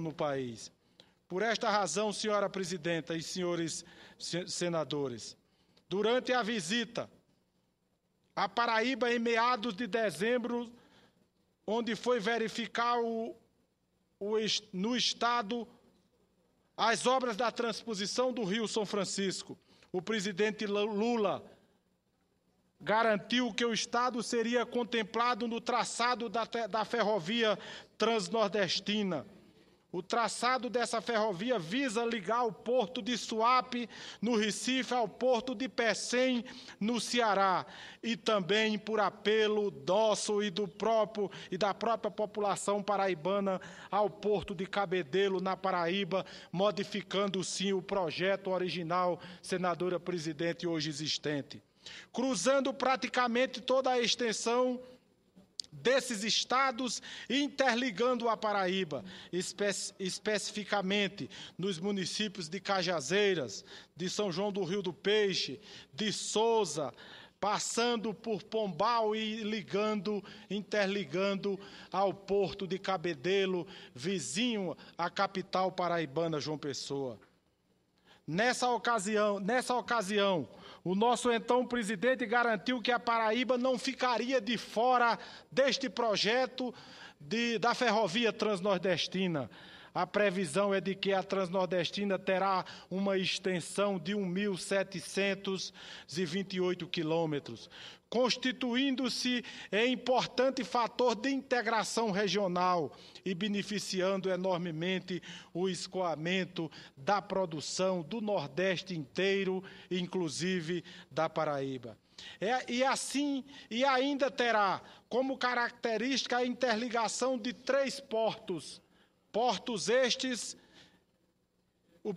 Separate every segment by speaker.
Speaker 1: no país. Por esta razão, senhora presidenta e senhores senadores, durante a visita à Paraíba em meados de dezembro, onde foi verificar o, o, no Estado as obras da transposição do Rio São Francisco, o presidente Lula garantiu que o Estado seria contemplado no traçado da, da ferrovia transnordestina o traçado dessa ferrovia visa ligar o porto de Suape, no Recife, ao porto de Pecém, no Ceará, e também por apelo nosso e do próprio e da própria população paraibana ao porto de Cabedelo na Paraíba, modificando sim o projeto original, senadora presidente, hoje existente. Cruzando praticamente toda a extensão desses estados, interligando a Paraíba, espe especificamente nos municípios de Cajazeiras, de São João do Rio do Peixe, de Souza, passando por Pombal e ligando, interligando ao porto de Cabedelo, vizinho à capital paraibana João Pessoa. Nessa ocasião, nessa ocasião, o nosso então presidente garantiu que a Paraíba não ficaria de fora deste projeto de, da ferrovia transnordestina. A previsão é de que a Transnordestina terá uma extensão de 1.728 quilômetros, constituindo-se em importante fator de integração regional e beneficiando enormemente o escoamento da produção do Nordeste inteiro, inclusive da Paraíba. É, e assim, e ainda terá como característica a interligação de três portos Portos estes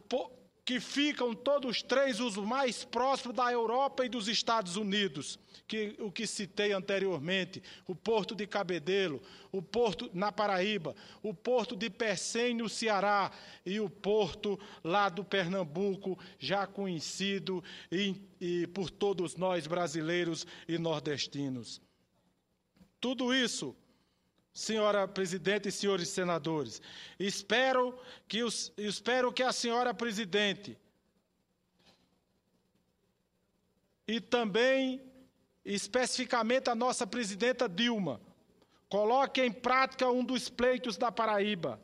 Speaker 1: po que ficam todos três os mais próximos da Europa e dos Estados Unidos, que o que citei anteriormente, o porto de Cabedelo, o porto na Paraíba, o porto de Percém no Ceará e o porto lá do Pernambuco, já conhecido e, e por todos nós brasileiros e nordestinos. Tudo isso senhora presidente e senhores senadores. Espero que, os, espero que a senhora presidente e também, especificamente, a nossa presidenta Dilma coloque em prática um dos pleitos da Paraíba.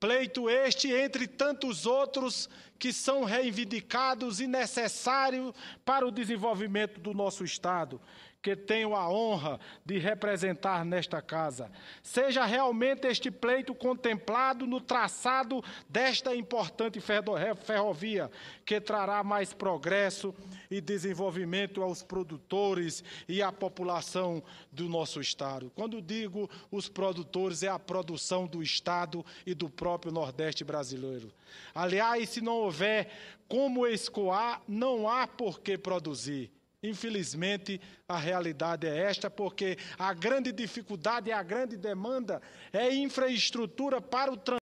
Speaker 1: Pleito este, entre tantos outros, que são reivindicados e necessários para o desenvolvimento do nosso Estado, que tenho a honra de representar nesta casa. Seja realmente este pleito contemplado no traçado desta importante ferrovia, que trará mais progresso e desenvolvimento aos produtores e à população do nosso Estado. Quando digo os produtores, é a produção do Estado e do próprio Nordeste brasileiro. Aliás, se não houver como escoar, não há por que produzir. Infelizmente, a realidade é esta, porque a grande dificuldade e a grande demanda é infraestrutura para o transporte.